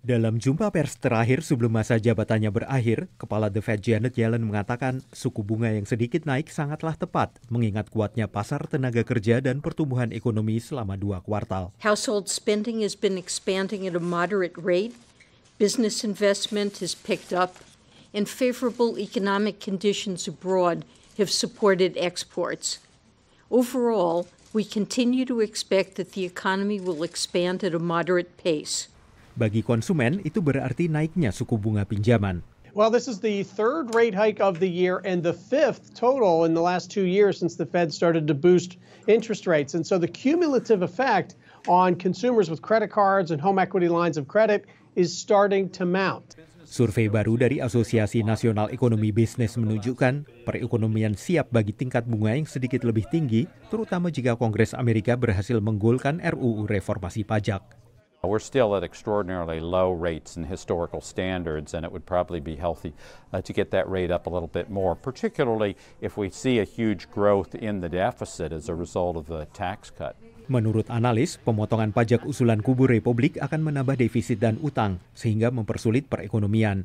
Dalam jumpa pers terakhir sebelum masa jabatannya berakhir, Kepala The Fed Janet Yellen mengatakan suku bunga yang sedikit naik sangatlah tepat, mengingat kuatnya pasar tenaga kerja dan pertumbuhan ekonomi selama dua kuartal. Household spending has been expanding at a moderate rate. Business investment has picked up, and favorable economic conditions abroad have supported exports. Overall, we continue to expect that the economy will expand at a moderate pace. Bagi konsumen, itu berarti naiknya suku bunga pinjaman. Well, this is the third rate hike of the year and the fifth total in the last two years since the Fed started to boost interest rates. And so the cumulative effect on consumers with credit cards and home equity lines of credit is starting to mount. Survei baru dari Asosiasi Nasional Ekonomi Bisnis menunjukkan perekonomian siap bagi tingkat bunga yang sedikit lebih tinggi, terutama jika Kongres Amerika berhasil menggolkan RUU reformasi pajak. We're still at extraordinarily low rates in historical standards, and it would probably be healthy uh, to get that rate up a little bit more, particularly if we see a huge growth in the deficit as a result of the tax cut. Menurut analis, pemotongan pajak usulan kubu Republik akan menambah defisit dan utang, sehingga mempersulit perekonomian.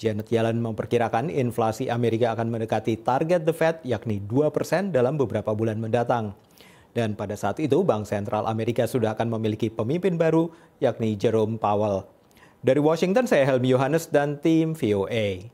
Janet Yellen memperkirakan inflasi Amerika akan mendekati target The Fed yakni 2% dalam beberapa bulan mendatang. Dan pada saat itu Bank Sentral Amerika sudah akan memiliki pemimpin baru yakni Jerome Powell. Dari Washington saya Helmi Yohanes dan tim VOA.